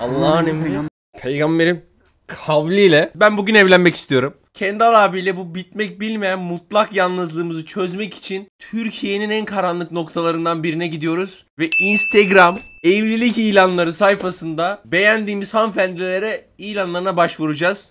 Allah'ın emri. Peygamberim kavliyle ben bugün evlenmek istiyorum. Kendal abiyle bu bitmek bilmeyen mutlak yalnızlığımızı çözmek için Türkiye'nin en karanlık noktalarından birine gidiyoruz. Ve Instagram evlilik ilanları sayfasında beğendiğimiz hanımefendilere ilanlarına başvuracağız.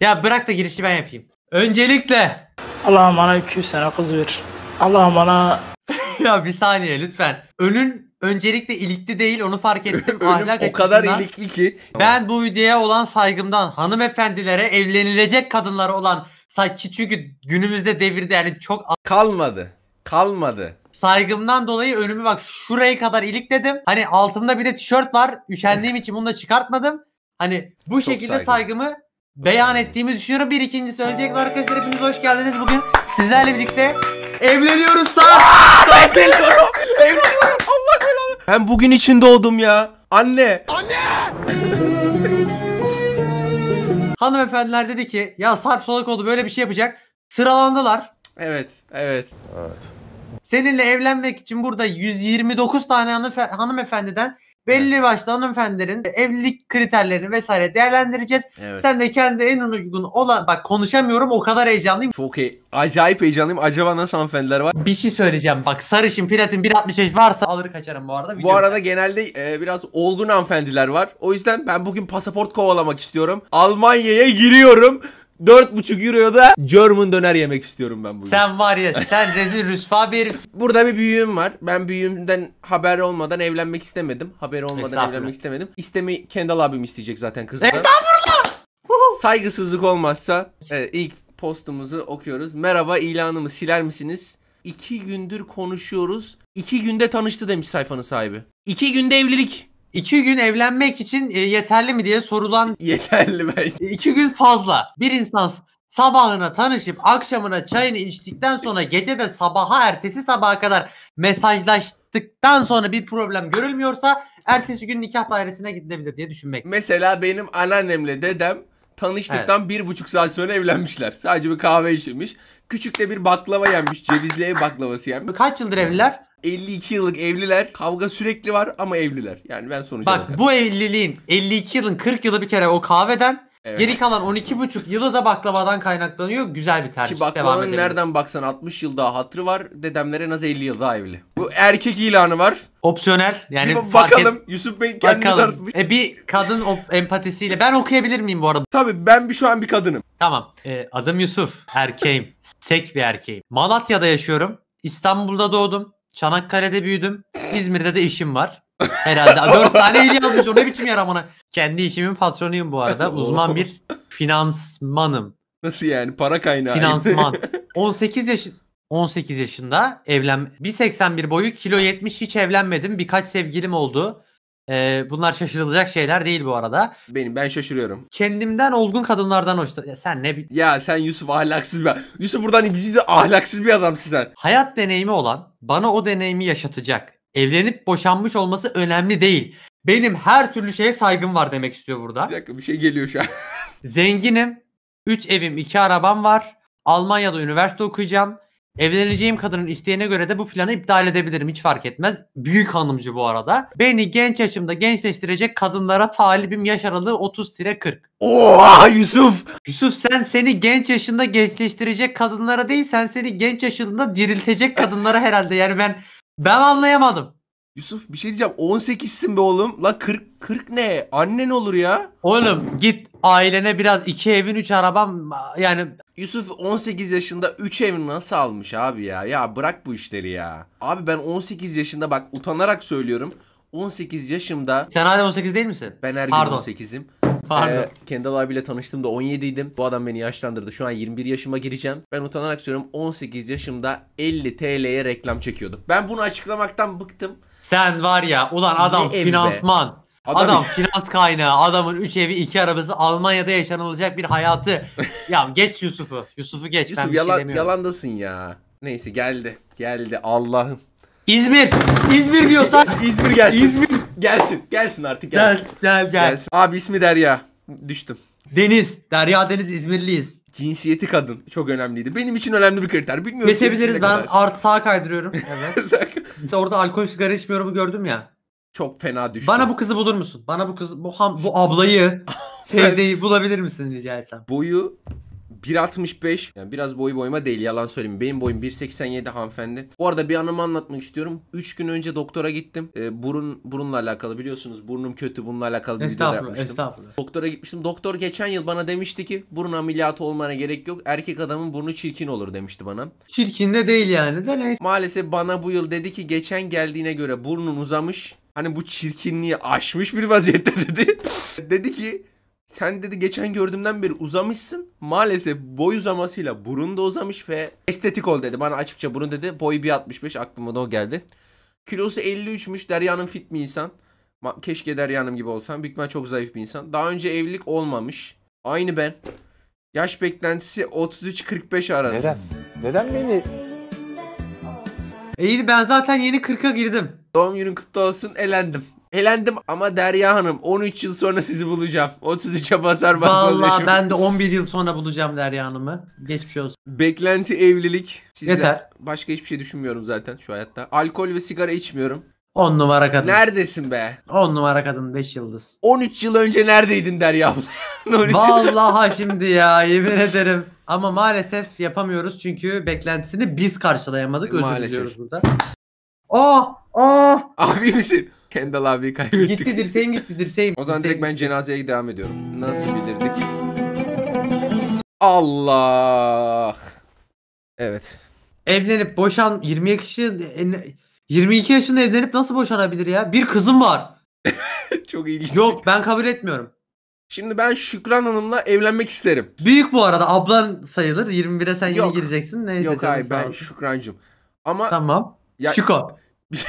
Ya bırak da girişi ben yapayım. Öncelikle. Allah bana 200 sene kız ver. Allah bana... ya bir saniye lütfen. Önün öncelikle ilikli değil onu fark ettim. Ahlak o kadar ilikli ki. Ben bu videoya olan saygımdan hanımefendilere evlenilecek kadınlara olan saygı çünkü günümüzde devirde yani çok kalmadı. Kalmadı. Saygımdan dolayı önümü bak şurayı kadar ilik dedim. Hani altımda bir de tişört var. Üşendiğim için bunu da çıkartmadım. Hani bu çok şekilde saygı. saygımı beyan ettiğimi düşünüyorum. Bir ikincisi öncelikle arkadaşlar hepiniz hoş geldiniz. Bugün sizlerle birlikte Evleniyoruz saat. saat evleniyorum. evleniyorum. Allah belanı. Ben bugün için doğdum ya. Anne. Anne. Hanımefendiler dedi ki ya Sarp solak oldu böyle bir şey yapacak. Sıralandılar. Evet. Evet. Evet. Seninle evlenmek için burada 129 tane hanımefendiden Belli evet. başlı hanımefendilerin evlilik kriterlerini vesaire değerlendireceğiz. Evet. Sen de kendi en uygun olan bak konuşamıyorum o kadar heyecanlıyım. Çok he acayip heyecanlıyım. Acaba nasıl hanımefendiler var? Bir şey söyleyeceğim. Bak sarışın platin 1.65 varsa alır kaçarım bu arada. bu arada genelde e, biraz olgun hanımefendiler var. O yüzden ben bugün pasaport kovalamak istiyorum. Almanya'ya giriyorum. 4,5 euroya da German döner yemek istiyorum ben bugün. Sen var ya sen rezil rüsva bir Burada bir büyüğüm var. Ben büyüğümden haber olmadan evlenmek istemedim. Haberi olmadan evlenmek istemedim. İstemi Kendall abim isteyecek zaten kızdan. Estağfurullah! Saygısızlık olmazsa evet, ilk postumuzu okuyoruz. Merhaba ilanımı siler misiniz? İki gündür konuşuyoruz. İki günde tanıştı demiş sayfanın sahibi. İki günde evlilik. İki gün evlenmek için e, yeterli mi diye sorulan... Yeterli belki. E, iki gün fazla. Bir insan sabahına tanışıp akşamına çayını içtikten sonra gece de sabaha ertesi sabaha kadar mesajlaştıktan sonra bir problem görülmüyorsa ertesi gün nikah dairesine gidilebilir diye düşünmek. Mesela benim anneannemle dedem Tanıştıktan evet. bir buçuk saat sonra evlenmişler. Sadece bir kahve içilmiş. Küçük de bir baklava yenmiş. Cevizli ev baklavası yenmiş. Kaç yıldır evliler? 52 yıllık evliler. Kavga sürekli var ama evliler. Yani ben sonuca Bak bakarım. bu evliliğin 52 yılın 40 yılı bir kere o kahveden Evet. Geri kalan 12,5 yılı da baklavadan kaynaklanıyor. Güzel bir tercih. Ki baklavanın nereden baksan 60 yıl daha hatırı var. Dedemlere en az 50 yıl daha evli. Bu erkek ilanı var. Opsiyonel. Yani bir bakalım et... Yusuf Bey kendini bakalım. tartmış. E bir kadın empatisiyle. Ben okuyabilir miyim bu arada? Tabii ben bir şu an bir kadınım. Tamam. E, adım Yusuf. Erkeğim. Sek bir erkeğim. Malatya'da yaşıyorum. İstanbul'da doğdum. Çanakkale'de büyüdüm. İzmir'de de işim var. Herhalde. Dört tane iyi yazmış. O ne biçim yer amına. Kendi işimin patronuyum bu arada. Uzman bir finansmanım. Nasıl yani? Para kaynağı. Finansman. 18 yaş 18 yaşında evlen 1.81 boyu kilo 70 hiç evlenmedim. Birkaç sevgilim oldu. Ee, bunlar şaşırılacak şeyler değil bu arada. Benim ben şaşırıyorum. Kendimden olgun kadınlardan hoşlan. Ya sen ne Ya sen Yusuf ahlaksız bir. Yusuf buradan yüz ahlaksız bir adam sen. Hayat deneyimi olan, bana o deneyimi yaşatacak, evlenip boşanmış olması önemli değil. Benim her türlü şeye saygım var demek istiyor burada. Bir dakika bir şey geliyor şu an. Zenginim. 3 evim, 2 arabam var. Almanya'da üniversite okuyacağım. Evleneceğim kadının isteğine göre de bu planı iptal edebilirim. Hiç fark etmez. Büyük hanımcı bu arada. Beni genç yaşımda gençleştirecek kadınlara talibim yaş aralığı 30-40. Oha Yusuf! Yusuf sen seni genç yaşında gençleştirecek kadınlara değil sen seni genç yaşında diriltecek kadınlara herhalde. Yani ben ben anlayamadım. Yusuf bir şey diyeceğim. 18'sin be oğlum. La 40 40 ne? Annen olur ya. Oğlum git ailene biraz iki evin üç arabam yani. Yusuf 18 yaşında 3 evin nasıl almış abi ya? Ya bırak bu işleri ya. Abi ben 18 yaşında bak utanarak söylüyorum. 18 yaşımda. Sen hala 18 değil misin? Ben her gün 18'im. Pardon. Ee, Kendall abiyle tanıştığımda 17'ydim. Bu adam beni yaşlandırdı. Şu an 21 yaşıma gireceğim. Ben utanarak söylüyorum 18 yaşımda 50 TL'ye reklam çekiyordum. Ben bunu açıklamaktan bıktım. Sen var ya ulan adam ne finansman. Be? Adam, Adam finans kaynağı. Adamın 3 evi 2 arabası Almanya'da yaşanılacak bir hayatı. ya geç Yusuf'u. Yusuf'u geç. Yusuf ben şey yalan, şey yalandasın ya. Neyse geldi. Geldi Allah'ım. İzmir. İzmir diyorsan. İzmir gelsin. İzmir Gelsin. Gelsin artık gelsin. Gel gel gel. Abi ismi Derya. Düştüm. Deniz. Derya Deniz İzmirliyiz. Cinsiyeti kadın. Çok önemliydi. Benim için önemli bir kriter. Bilmiyorum. Geçebiliriz. Ben artı sağ kaydırıyorum. Evet. orada alkol sigara içmiyorumu gördüm ya. Çok fena düştü. Bana bu kızı bulur musun? Bana bu kız bu ham, bu ablayı teyzeyi bulabilir misin rica etsem? Boyu 1.65 yani biraz boy boyuma değil yalan söyleyeyim. Benim boyum 1.87 hanımefendi. Bu arada bir anımı anlatmak istiyorum. 3 gün önce doktora gittim. E, burun burunla alakalı biliyorsunuz burnum kötü bununla alakalı bir video yapmıştım. Estağfurullah. Doktora gitmiştim. Doktor geçen yıl bana demişti ki burun ameliyatı olmana gerek yok. Erkek adamın burnu çirkin olur demişti bana. Çirkin de değil yani de neyse. Maalesef bana bu yıl dedi ki geçen geldiğine göre burnun uzamış. Hani bu çirkinliği aşmış bir vaziyette dedi. dedi ki sen dedi geçen gördüğümden beri uzamışsın. Maalesef boy uzamasıyla burun da uzamış ve estetik ol dedi. Bana açıkça burun dedi. Boyu 1.65 aklıma da o geldi. Kilosu 53'müş. Derya'nın fit bir insan. Keşke Derya'nın gibi olsam. Büyük çok zayıf bir insan. Daha önce evlilik olmamış. Aynı ben. Yaş beklentisi 33-45 arası. Neden? Neden beni İyi ben zaten yeni 40'a girdim. Doğum günün kutlu olsun elendim. Elendim ama Derya Hanım 13 yıl sonra sizi bulacağım. 33'e basar basmaz. Valla ben de 11 yıl sonra bulacağım Derya Hanım'ı. Geçmiş olsun. Beklenti evlilik. Sizden Yeter. Başka hiçbir şey düşünmüyorum zaten şu hayatta. Alkol ve sigara içmiyorum. 10 numara kadın. Neredesin be? 10 numara kadın 5 yıldız. 13 yıl önce neredeydin Derya abla? Vallahi şimdi ya yemin ederim. Ama maalesef yapamıyoruz çünkü beklentisini biz karşılayamadık. Özür maalesef. diliyoruz burada. Aa! Oh, Aa! Oh. Abi misin? Kendall abi kaybettik. Gitti dirseğim gitti dirseğim. O zaman direkt ben cenazeye devam ediyorum. Nasıl bilirdik? Allah. Evet. Evlenip boşan 20 kişi 22 e, yaşında evlenip nasıl boşanabilir ya? Bir kızım var. Çok ilginç. Yok ben kabul etmiyorum. Şimdi ben Şükran Hanım'la evlenmek isterim. Büyük bu arada ablan sayılır. 21'e sen yeni gireceksin. Neyse, yok hayır ben Şükrancım. Ama... Tamam. Ya... Şuko.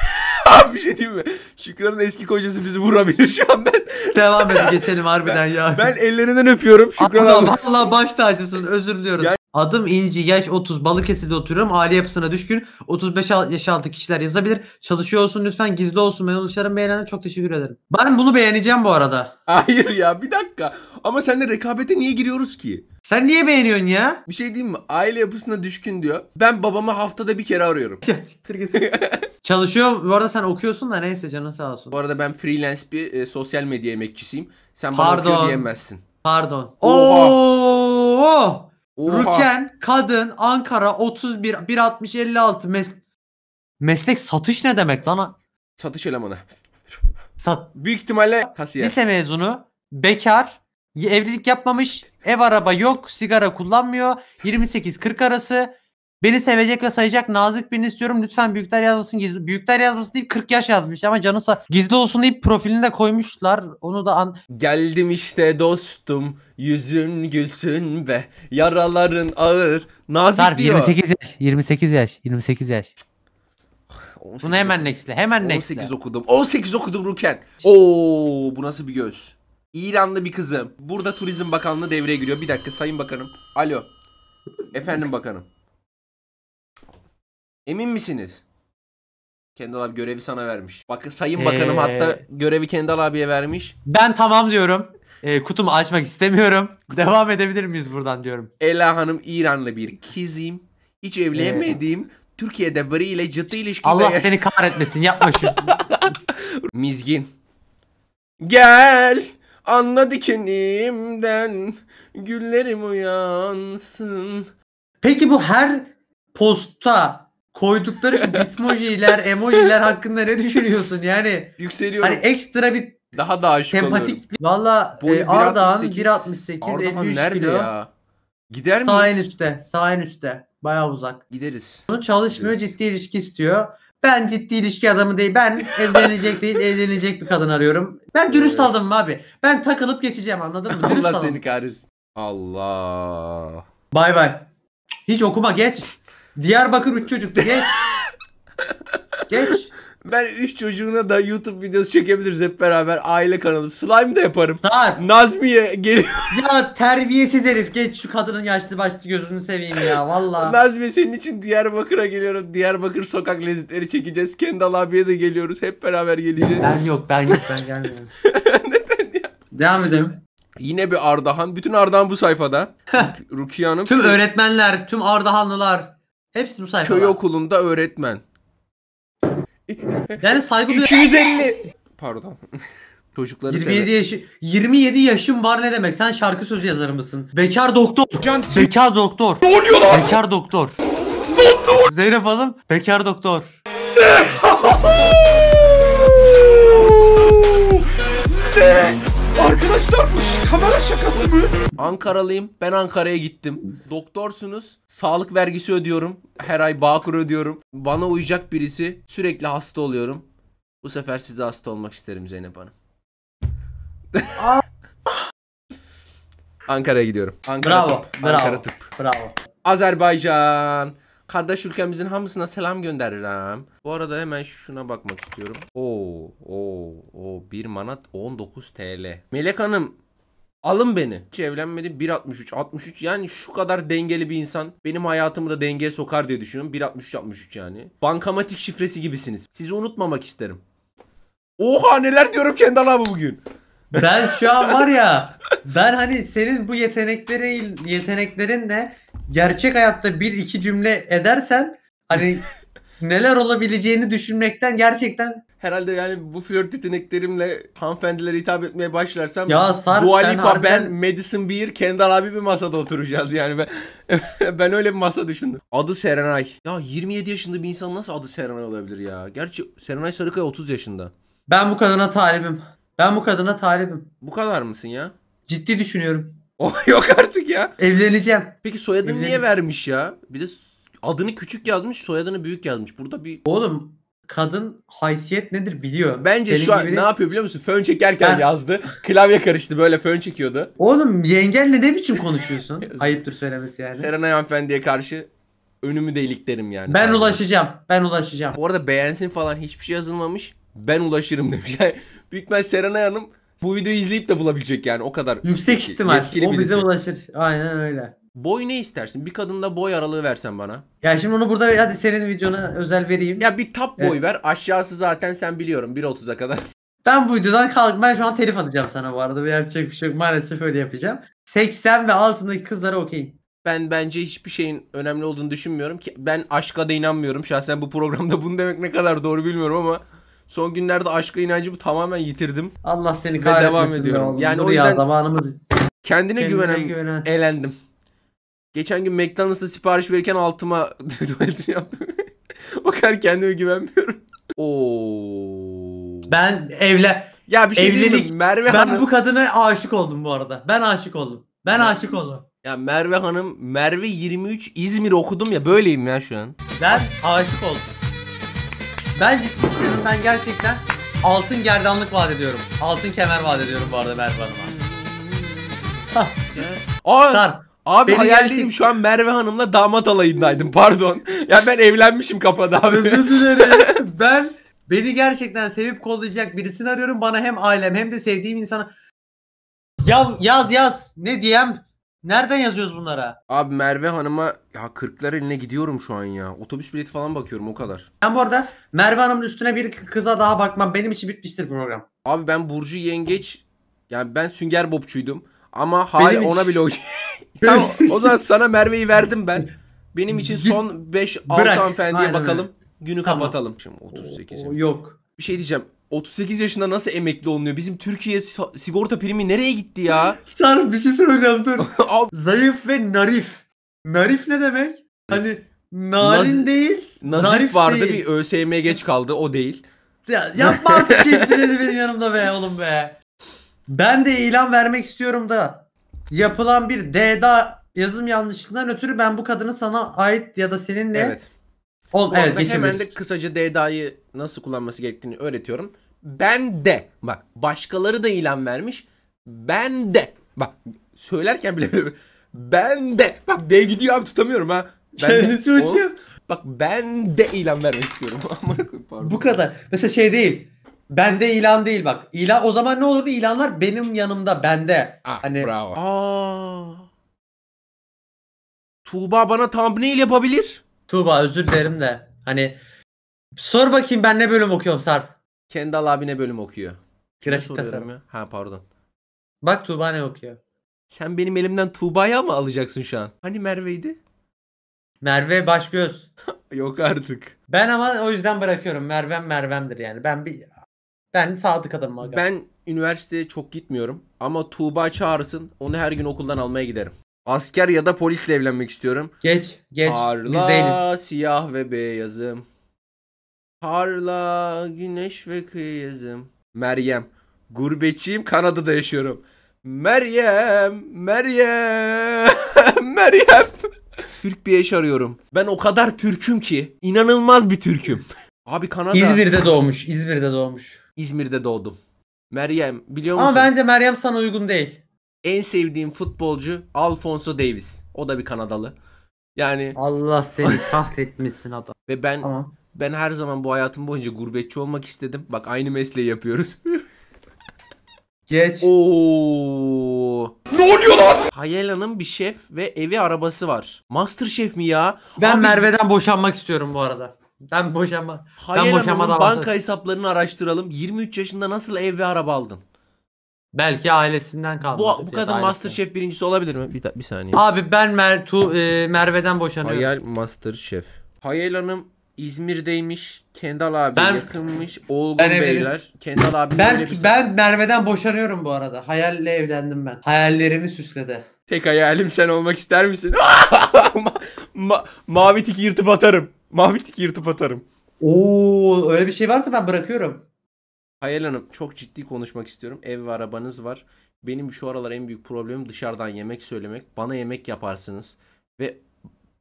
bir şey diyeyim mi? Şükran'ın eski kocası bizi vurabilir şu an ben. Devam et geçelim harbiden ya. Ben ellerinden öpüyorum Şükran abi. Valla baş tacısın özür diliyorum. Yani... Adım İnci, yaş 30, Balıkesir'de oturuyorum. Aile yapısına düşkün. 35 yaş altı kişiler yazabilir. Çalışıyor olsun lütfen gizli olsun. Ben ulaşarım beğenene çok teşekkür ederim. Ben bunu beğeneceğim bu arada. Hayır ya bir dakika. Ama seninle rekabete niye giriyoruz ki? Sen niye beğeniyorsun ya? Bir şey diyeyim mi? Aile yapısına düşkün diyor. Ben babamı haftada bir kere arıyorum. Ya siktir git. Çalışıyor. Bu arada sen okuyorsun da neyse canın sağ olsun. Bu arada ben freelance bir e, sosyal medya emekçisiyim. Sen Pardon. bana okuyor diyemezsin. Pardon. Oha. Oo! Rüken, kadın, Ankara 31 160 56 mes meslek satış ne demek lan? Satış elemanı. Sat Büyük ihtimalle kasiyer. Lise mezunu, bekar, evlilik yapmamış, ev araba yok, sigara kullanmıyor, 28-40 arası, Beni sevecek ve sayacak nazik birini istiyorum. Lütfen büyükler yazmasın gizli. Büyükler yazmasın deyip 40 yaş yazmış ama canı gizli olsun deyip profilini de koymuşlar. Onu da an... Geldim işte dostum. Yüzün gülsün ve Yaraların ağır. Nazik Sarp, diyor. 28 yaş. 28 yaş. 28 yaş. 18 Bunu hemen next'le. Hemen next'le. 18 okudum. 18 okudum Ruken. Oo bu nasıl bir göz? İranlı bir kızım. Burada Turizm Bakanlığı devreye giriyor. Bir dakika Sayın Bakanım. Alo. Efendim Bakanım. Emin misiniz? Kendal abi görevi sana vermiş. Bakın Sayın Bakanım ee, hatta görevi Kendal abiye vermiş. Ben tamam diyorum. Ee, kutumu açmak istemiyorum. Devam edebilir miyiz buradan diyorum. Ela Hanım İranlı bir kızım. Hiç evlenemediğim. Ee, Türkiye'de biriyle ciddi ilişkide Allah seni kahretmesin yapma şu. Mizgin. Gel anla dikenimden güllerim uyansın. Peki bu her posta koydukları şu bitmojiler, emojiler hakkında ne düşünüyorsun? Yani yükseliyorum. Hani ekstra bir daha da aşık sempatik. oluyorum. Valla e, Ardahan 1.68 Ardahan 53 nerede kilo. ya? Gider miyiz? Sağ üstte. Sağ üstte. baya uzak. Gideriz. Bunu çalışmıyor Gideriz. ciddi ilişki istiyor. Ben ciddi ilişki adamı değil. Ben evlenecek değil, evlenecek bir kadın arıyorum. Ben dürüst evet. adamım abi. Ben takılıp geçeceğim anladın mı? Dürüst Allah adamım. seni kahretsin. Allah. Bay bay. Hiç okuma geç. Diyarbakır 3 çocuk. Geç. Geç. Ben 3 çocuğuna da YouTube videosu çekebiliriz hep beraber aile kanalı. Slime da yaparım. Sar. Nazmiye geliyor. Ya terbiyesiz herif geç şu kadının yaşlı başlı gözünü seveyim ya valla. Nazmiye senin için Diyarbakır'a geliyorum. Diyarbakır sokak lezzetleri çekeceğiz. Kendal abiye de geliyoruz. Hep beraber geleceğiz. Ben yok ben yok ben gelmiyorum. Neden ya? Devam edelim. Yine bir Ardahan. Bütün Ardahan bu sayfada. Rukiye Hanım. Tüm öğretmenler, tüm Ardahanlılar. Hepsi bu sayfalar. Köy okulunda öğretmen. Yani saygı 250. Pardon. Çocukları 27 sever. yaşı 27 yaşım var ne demek? Sen şarkı sözü yazar mısın? Bekar doktor. Can bekar doktor. Ne oluyor lan? Bekar doktor. Ne Zeynep Hanım bekar doktor. Ne? ne? Arkadaşlar bu kamera şakası mı? Ankaralıyım. Ben Ankara'ya gittim. Doktorsunuz. Sağlık vergisi ödüyorum. Her ay Bağkur ödüyorum. Bana uyacak birisi. Sürekli hasta oluyorum. Bu sefer size hasta olmak isterim Zeynep Hanım. Ankara'ya gidiyorum. Ankara bravo, tıp. Bravo. Ankara tıp. Bravo. Azerbaycan. Kardeş ülkemizin hamısına selam gönderirim. Bu arada hemen şuna bakmak istiyorum. Oo, oo, oo. 1 manat 19 TL. Melek Hanım Alın beni. Hiç evlenmedim 1.63. 63 yani şu kadar dengeli bir insan benim hayatımı da dengeye sokar diye düşünüyorum. 1.63 63 yani. Bankamatik şifresi gibisiniz. Sizi unutmamak isterim. Oha neler diyorum kendi bugün ben şu an var ya ben hani senin bu yeteneklerin yeteneklerinle gerçek hayatta bir iki cümle edersen hani neler olabileceğini düşünmekten gerçekten herhalde yani bu flört yeteneklerimle hanımefendilere hitap etmeye başlarsam ya Sarp, Dua Lipa harbiden... ben Madison Beer Kendall abi bir masada oturacağız yani ben ben öyle bir masa düşündüm. Adı Serenay. Ya 27 yaşında bir insan nasıl adı Serenay olabilir ya? Gerçi Serenay Sarıkaya 30 yaşında. Ben bu kadına talibim. Ben bu kadına talibim. Bu kadar mısın ya? Ciddi düşünüyorum. O oh, yok artık ya. Evleneceğim. Peki soyadını Evlenim. niye vermiş ya? Bir de adını küçük yazmış, soyadını büyük yazmış. Burada bir Oğlum kadın haysiyet nedir biliyor. Bence Senin şu an gibi... ne yapıyor biliyor musun? Fön çekerken ben... yazdı. Klavye karıştı böyle fön çekiyordu. Oğlum yengenle ne biçim konuşuyorsun? Ayıptır söylemesi yani. Serenay hanımefendiye karşı önümü deliklerim yani. Ben sadece. ulaşacağım. Ben ulaşacağım. Bu arada beğensin falan hiçbir şey yazılmamış ben ulaşırım demiş. Yani büyük ihtimal Serenay Hanım bu videoyu izleyip de bulabilecek yani o kadar. Yüksek yetkili, ihtimal. Yetkili o bize ulaşır. Aynen öyle. Boy ne istersin? Bir kadında boy aralığı versen bana. Ya şimdi onu burada hadi senin videona özel vereyim. Ya bir top boy evet. ver. Aşağısı zaten sen biliyorum 1.30'a kadar. Ben bu videodan kalk. Ben şu an telif atacağım sana bu arada. Yapacak bir şey yok. Maalesef öyle yapacağım. 80 ve altındaki kızlara okeyim. Ben bence hiçbir şeyin önemli olduğunu düşünmüyorum ki. Ben aşka da inanmıyorum. Şahsen bu programda bunu demek ne kadar doğru bilmiyorum ama Son günlerde aşka inancımı tamamen yitirdim. Allah seni kahretsin. Ve devam ediyorum. Oğlum. Yani Dur o yüzden ya, zamanımız... kendine, kendine güvenen, güvenen elendim. Geçen gün McDonald's'ta sipariş verirken altıma tuvaletini yaptım. o kadar kendime güvenmiyorum. Oo. Ben evle ya bir şey evlilik. Mi? Merve ben Hanım. Ben bu kadına aşık oldum bu arada. Ben aşık oldum. Ben ya. aşık oldum. Ya Merve Hanım, Merve 23 İzmir okudum ya böyleyim ya şu an. Ben aşık oldum. Ben istiyorum. Ben gerçekten altın gerdanlık vaat ediyorum. Altın kemer vaat ediyorum bu arada Merve Hanım'a. Aa, Sar. Abi Beni hayalliydim gerçek- şu an Merve Hanım'la damat alayındaydım pardon. Ya ben evlenmişim kafada abi. Özür dilerim. ben beni gerçekten sevip kollayacak birisini arıyorum. Bana hem ailem hem de sevdiğim insana. Ya, yaz yaz. Ne diyem? Nereden yazıyoruz bunlara? Abi Merve Hanım'a ya 40'lar eline gidiyorum şu an ya. Otobüs bileti falan bakıyorum o kadar. Ben bu arada Merve Hanım'ın üstüne bir kıza daha bakmam. Benim için bitmiştir program. Abi ben Burcu Yengeç yani ben Sünger Bobçuydum. Ama hala ona bile oy... tamam o zaman sana Merve'yi verdim ben. Benim için son 5-6 hanımefendiye bakalım. Öyle. Günü tamam. kapatalım. Şimdi 38. yok. Bir şey diyeceğim. 38 yaşında nasıl emekli olunuyor? Bizim Türkiye sigorta primi nereye gitti ya? Sarp bir şey söyleyeceğim dur. Zayıf ve narif. Narif ne demek? Hani narin Naz değil. Nazif zarif vardı değil. bir ÖSYM geç kaldı o değil. Ya, yapma artık keşfedildi şey benim yanımda be oğlum be. Ben de ilan vermek istiyorum da yapılan bir DDA yazım yanlışlığından ötürü ben bu kadını sana ait ya da seninle Evet. Ol, evet, hemen de kısaca DDA'yı nasıl kullanması gerektiğini öğretiyorum. Ben de. Bak başkaları da ilan vermiş. Ben de. Bak söylerken bile ben de. Bak de gidiyor abi tutamıyorum ha. Ben Kendisi de. uçuyor. Bak ben de ilan vermek istiyorum. Bu kadar. Mesela şey değil. ben de ilan değil bak. İlan o zaman ne olurdu? İlanlar benim yanımda bende. Ah, hani bravo. Aa. Tuğba bana thumbnail yapabilir. Tuğba özür dilerim de. Hani sor bakayım ben ne bölüm okuyorum Sarp. Kendal abine bölüm okuyor. Grafik tasarım. Ha pardon. Bak Tuğba ne okuyor. Sen benim elimden Tuğba'ya mı alacaksın şu an? Hani Merve'ydi? Merve Başgöz. Yok artık. Ben ama o yüzden bırakıyorum. Mervem Mervem'dir yani. Ben bir ben sadık adamım aga. Ben üniversiteye çok gitmiyorum ama Tuğba çağırsın. Onu her gün okuldan almaya giderim. Asker ya da polisle evlenmek istiyorum. Geç, geç. Arla, Biz siyah ve beyazım. Parla güneş ve kıyızım. Meryem. Gurbetçiyim Kanada'da yaşıyorum. Meryem, Meryem, Meryem. Türk bir eş arıyorum. Ben o kadar Türk'üm ki. inanılmaz bir Türk'üm. Abi Kanada. İzmir'de doğmuş. İzmir'de doğmuş. İzmir'de doğdum. Meryem biliyor musun? Ama bence Meryem sana uygun değil. En sevdiğim futbolcu Alfonso Davis. O da bir Kanadalı. Yani Allah seni kahretmesin adam. Ve ben tamam. Ben her zaman bu hayatım boyunca gurbetçi olmak istedim. Bak aynı mesleği yapıyoruz. Geç. Oo. Ne oluyor lan? Hayela'nın bir şef ve evi arabası var. Master şef mi ya? Ben Abi... Merve'den boşanmak istiyorum bu arada. Ben boşanma. Hayal ben boşanma Hanım'ın banka bahsedeyim. hesaplarını araştıralım. 23 yaşında nasıl ev ve araba aldın? Belki ailesinden kaldı. Bu, bu kadın MasterChef birincisi olabilir mi? Bir, bir saniye. Abi ben Mer tu, e, Merve'den boşanıyorum. Hayal MasterChef. Hayal Hanım İzmir'deymiş. Kendal abi ben, yakınmış. Olgun ben beyler. Kendal abi ben, ben Merve'den boşanıyorum bu arada. Hayalle evlendim ben. Hayallerimi süsledi. Tek hayalim sen olmak ister misin? ma- ma- mavi tiki yırtıp atarım. Mavi tiki yırtıp atarım. Oo öyle bir şey varsa ben bırakıyorum. Hayal Hanım çok ciddi konuşmak istiyorum. Ev ve arabanız var. Benim şu aralar en büyük problemim dışarıdan yemek söylemek. Bana yemek yaparsınız ve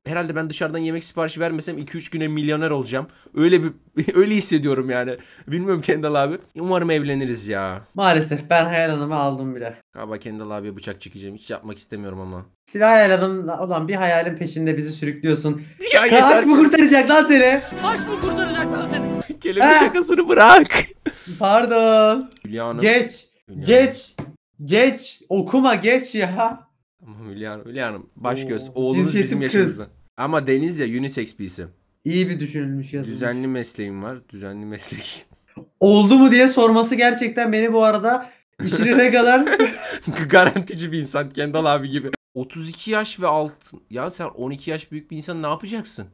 herhalde ben dışarıdan yemek siparişi vermesem 2-3 güne milyoner olacağım. Öyle bir öyle hissediyorum yani. Bilmiyorum Kendall abi. Umarım evleniriz ya. Maalesef ben hayal hanımı aldım bile. Galiba Kendall abiye bıçak çekeceğim. Hiç yapmak istemiyorum ama. Silah hayal hanım olan bir hayalin peşinde bizi sürüklüyorsun. Ya Ka- Aşk mı kurtaracak lan seni? Aşk mı kurtaracak lan seni? Kelebek He. şakasını bırak. Pardon. Hülya Hanım. Geç. Hülya Geç. Geç. Okuma geç ya. Hülya Hanım. Hülya Hanım baş göz. Oğlunuz Cinsiyetim bizim kız. Ama deniz ya unisex bir isim. İyi bir düşünülmüş yazılmış. Düzenli mesleğim var. Düzenli meslek. Oldu mu diye sorması gerçekten beni bu arada işine ne kadar... Garantici bir insan. Kendal abi gibi. 32 yaş ve altın. Ya sen 12 yaş büyük bir insan ne yapacaksın?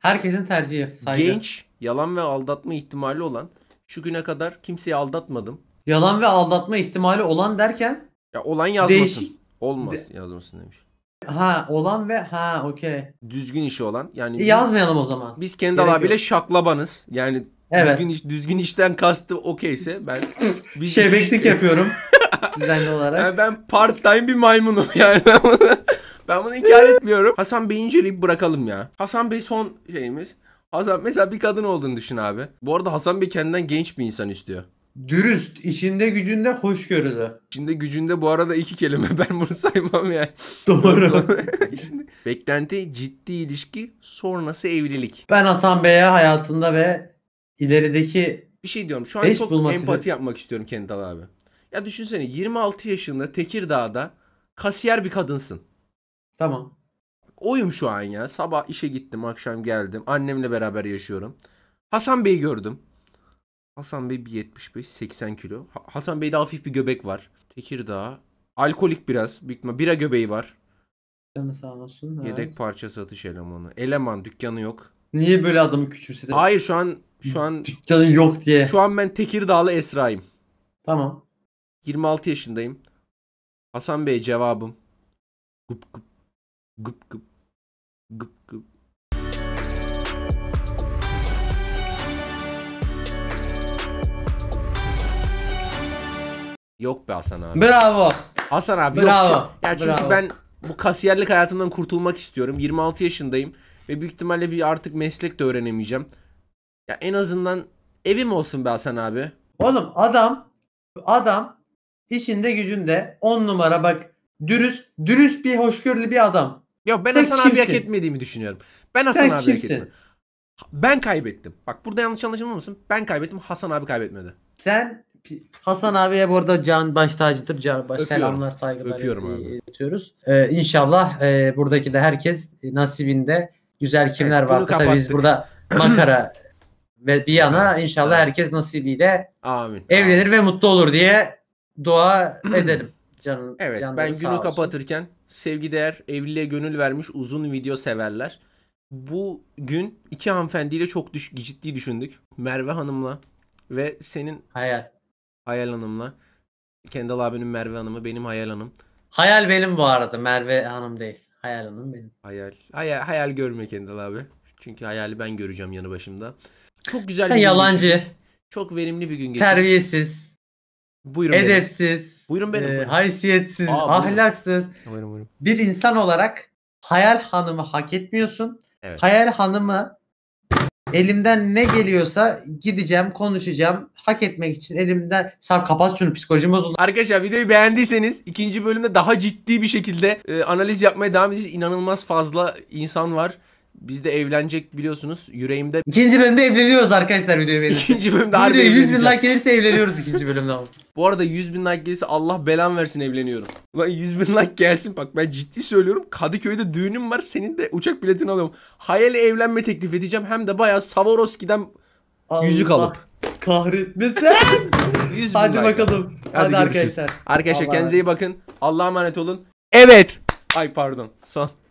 Herkesin tercihi. Saygı. Genç, yalan ve aldatma ihtimali olan. Şu güne kadar kimseyi aldatmadım. Yalan ve aldatma ihtimali olan derken... Ya olan yazmasın. Değişik... Olmaz De... yazmasın demiş. Ha olan ve ha okey. Düzgün işi olan. Yani e, biz, yazmayalım o zaman. Biz kendi Gerek abiyle yok. şaklabanız. Yani evet. düzgün iş, düzgün işten kastı okeyse ben biz şebeklik yapıyorum düzenli olarak. Yani ben part time bir maymunum yani. ben bunu inkar etmiyorum. Hasan Bey inceleyip bırakalım ya. Hasan Bey son şeyimiz. Hasan mesela bir kadın olduğunu düşün abi. Bu arada Hasan Bey kendinden genç bir insan istiyor. Dürüst, içinde gücünde hoşgörülü. İçinde gücünde bu arada iki kelime ben bunu saymam yani. Doğru. Şimdi, beklenti, ciddi ilişki, sonrası evlilik. Ben Hasan Bey'e hayatında ve ilerideki bir şey diyorum. Şu an Eş çok bulması empati de. yapmak istiyorum Kendal abi. Ya düşünsene 26 yaşında Tekirdağ'da kasiyer bir kadınsın. Tamam. Oyum şu an ya. Sabah işe gittim, akşam geldim. Annemle beraber yaşıyorum. Hasan Bey'i gördüm. Hasan Bey bir 1.75 80 kilo. Ha- Hasan Bey'de hafif bir göbek var. Tekirdağ. Alkolik biraz. Büyük Bira göbeği var. Canı sağ olsun. evet. Yedek parça satış elemanı. Eleman dükkanı yok. Niye böyle adamı küçümsedin? Hayır şu an şu an Dükkanın yok diye. şu an ben Tekirdağlı Esra'yım. Tamam. 26 yaşındayım. Hasan Bey cevabım. Gıp gıp. Gıp gıp. Gıp gıp. Yok be Hasan abi. Bravo. Hasan abi Bravo. yok. Yani çünkü Bravo. ben bu kasiyerlik hayatından kurtulmak istiyorum. 26 yaşındayım ve büyük ihtimalle bir artık meslek de öğrenemeyeceğim. Ya en azından evim olsun be Hasan abi. Oğlum adam adam işinde gücünde on numara bak dürüst dürüst bir hoşgörülü bir adam. Yok ben Sen Hasan kimsin? abi hak etmediğimi düşünüyorum. Ben Hasan Sen abi kimsin? hak etmedim. Ben kaybettim. Bak burada yanlış anlaşılmamasın. Ben kaybettim. Hasan abi kaybetmedi. Sen Hasan abiye bu arada can baş tacıdır. Can baş Öpüyorum. selamlar saygılar Öpüyorum iletiyoruz. Ee, inşallah e, buradaki de herkes nasibinde güzel kimler evet, varsa biz burada makara ve bir yana inşallah herkes nasibiyle Amin. evlenir ve mutlu olur diye dua ederim Canım, evet canım ben günü kapatırken sevgi değer evliliğe gönül vermiş uzun video severler. Bu gün iki hanımefendiyle çok düş, ciddi düşündük. Merve Hanım'la ve senin hayal Hayal Hanım'la. Kendal abinin Merve Hanım'ı benim Hayal Hanım. Hayal benim bu arada. Merve Hanım değil. Hayal Hanım benim. Hayal. Hayal, hayal görmüyor Kendal abi. Çünkü hayali ben göreceğim yanı başımda. Çok güzel Sen bir yalancı. Gün Çok verimli bir gün geçirdim. Terbiyesiz. Buyurun edepsiz. Benim. Buyurun benim. E, haysiyetsiz, Aa, ahlaksız. Buyurun buyurun. Bir insan olarak Hayal Hanım'ı hak etmiyorsun. Evet. Hayal Hanım'ı elimden ne geliyorsa gideceğim, konuşacağım. Hak etmek için elimden... Sen kapat şunu psikolojim bozuldu. Arkadaşlar videoyu beğendiyseniz ikinci bölümde daha ciddi bir şekilde e, analiz yapmaya devam edeceğiz. İnanılmaz fazla insan var. Biz de evlenecek biliyorsunuz yüreğimde. İkinci bölümde evleniyoruz arkadaşlar videoyu beğenin. İkinci bölümde harbi Videoya 100 bin evleneceğim. like gelirse evleniyoruz ikinci bölümde Bu arada 100 bin like gelirse Allah belan versin evleniyorum. Ulan 100 bin like gelsin bak ben ciddi söylüyorum Kadıköy'de düğünüm var senin de uçak biletini alıyorum. Hayali evlenme teklif edeceğim hem de baya Swarovski'den Allah yüzük alıp. Kahretmesin. 100 Hadi like. bakalım. Hadi, Hadi görüşürüz. arkadaşlar. Arkadaşlar kendinize iyi bakın. Allah'a emanet olun. Evet. Ay pardon. Son.